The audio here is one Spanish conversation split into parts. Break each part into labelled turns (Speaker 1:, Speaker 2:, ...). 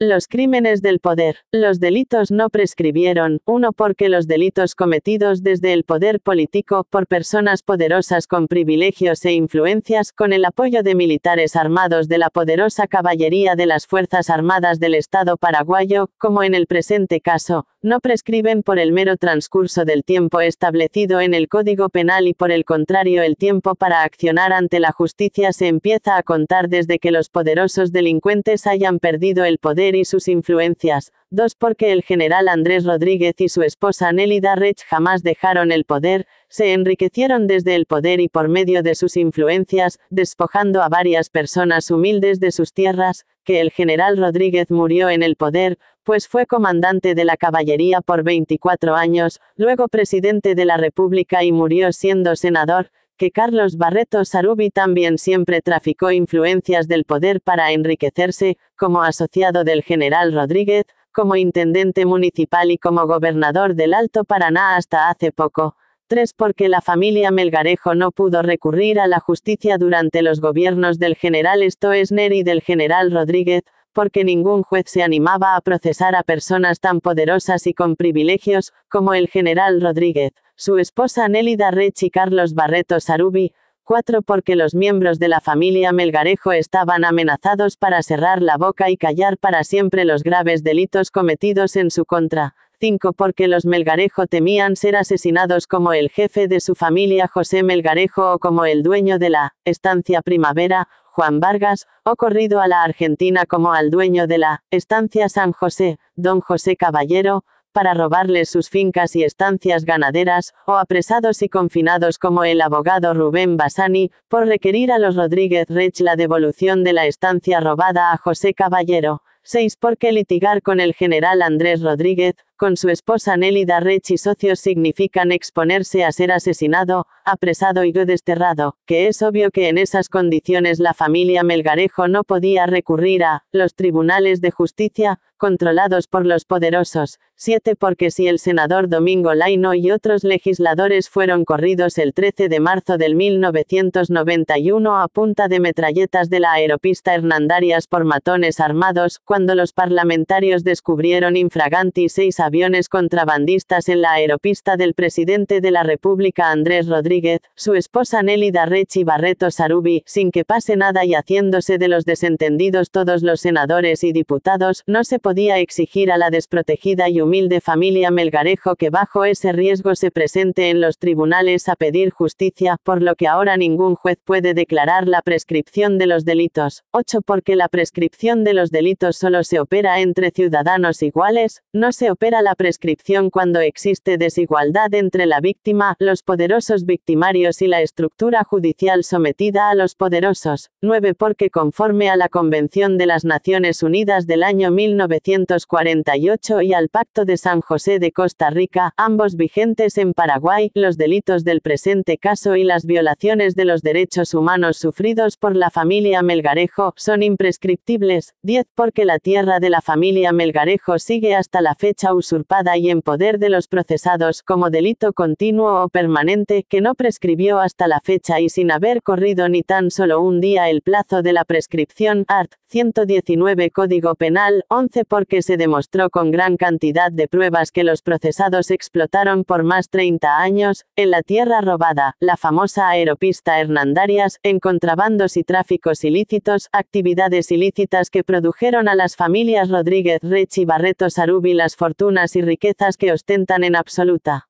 Speaker 1: Los crímenes del poder. Los delitos no prescribieron, uno porque los delitos cometidos desde el poder político por personas poderosas con privilegios e influencias con el apoyo de militares armados de la poderosa caballería de las Fuerzas Armadas del Estado paraguayo, como en el presente caso, no prescriben por el mero transcurso del tiempo establecido en el Código Penal y por el contrario el tiempo para accionar ante la justicia se empieza a contar desde que los poderosos delincuentes hayan perdido el poder y sus influencias, dos porque el general Andrés Rodríguez y su esposa Nelly Darrech jamás dejaron el poder, se enriquecieron desde el poder y por medio de sus influencias, despojando a varias personas humildes de sus tierras, que el general Rodríguez murió en el poder, pues fue comandante de la caballería por 24 años, luego presidente de la República y murió siendo senador, que Carlos Barreto Sarubi también siempre traficó influencias del poder para enriquecerse, como asociado del general Rodríguez, como intendente municipal y como gobernador del Alto Paraná hasta hace poco. Tres, Porque la familia Melgarejo no pudo recurrir a la justicia durante los gobiernos del general Stoesner y del general Rodríguez, porque ningún juez se animaba a procesar a personas tan poderosas y con privilegios como el general Rodríguez su esposa Nélida Rech y Carlos Barreto Sarubi, 4 porque los miembros de la familia Melgarejo estaban amenazados para cerrar la boca y callar para siempre los graves delitos cometidos en su contra, 5 porque los Melgarejo temían ser asesinados como el jefe de su familia José Melgarejo o como el dueño de la estancia Primavera, Juan Vargas, o corrido a la Argentina como al dueño de la estancia San José, don José Caballero, para robarles sus fincas y estancias ganaderas, o apresados y confinados como el abogado Rubén Basani, por requerir a los Rodríguez Rech la devolución de la estancia robada a José Caballero. 6. Porque litigar con el general Andrés Rodríguez, con su esposa Nelly Rech y socios significan exponerse a ser asesinado, apresado y desterrado? Que es obvio que en esas condiciones la familia Melgarejo no podía recurrir a los tribunales de justicia, controlados por los poderosos. 7. Porque si el senador Domingo Laino y otros legisladores fueron corridos el 13 de marzo del 1991 a punta de metralletas de la aeropista Hernandarias por matones armados, cuando los parlamentarios descubrieron infraganti seis aviones contrabandistas en la aeropista del presidente de la República Andrés Rodríguez, su esposa Nelly Darrechi Barreto Sarubi, sin que pase nada y haciéndose de los desentendidos todos los senadores y diputados, no se podía exigir a la desprotegida y humilde familia Melgarejo que bajo ese riesgo se presente en los tribunales a pedir justicia, por lo que ahora ningún juez puede declarar la prescripción de los delitos. 8. Porque la prescripción de los delitos solo se opera entre ciudadanos iguales, no se opera la prescripción cuando existe desigualdad entre la víctima, los poderosos victimarios y la estructura judicial sometida a los poderosos. 9. Porque conforme a la Convención de las Naciones Unidas del año 1948 y al Pacto de San José de Costa Rica, ambos vigentes en Paraguay, los delitos del presente caso y las violaciones de los derechos humanos sufridos por la familia Melgarejo son imprescriptibles. 10. Porque la tierra de la familia Melgarejo sigue hasta la fecha usurpada y en poder de los procesados como delito continuo o permanente que no prescribió hasta la fecha y sin haber corrido ni tan solo un día el plazo de la prescripción art. 119 Código Penal 11 porque se demostró con gran cantidad de pruebas que los procesados explotaron por más 30 años, en la tierra robada, la famosa aeropista Hernandarias, en contrabandos y tráficos ilícitos, actividades ilícitas que produjeron al las familias Rodríguez, Rech y Barreto Sarubi las fortunas y riquezas que ostentan en absoluta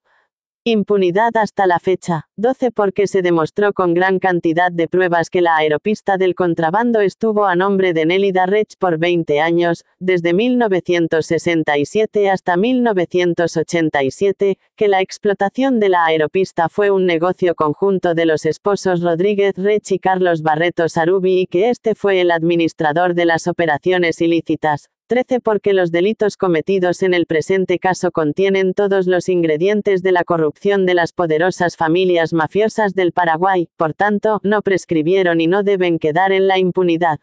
Speaker 1: Impunidad hasta la fecha. 12 porque se demostró con gran cantidad de pruebas que la aeropista del contrabando estuvo a nombre de Nélida Rech por 20 años, desde 1967 hasta 1987, que la explotación de la aeropista fue un negocio conjunto de los esposos Rodríguez Rech y Carlos Barreto Sarubi y que este fue el administrador de las operaciones ilícitas. 13 porque los delitos cometidos en el presente caso contienen todos los ingredientes de la corrupción de las poderosas familias mafiosas del Paraguay, por tanto, no prescribieron y no deben quedar en la impunidad.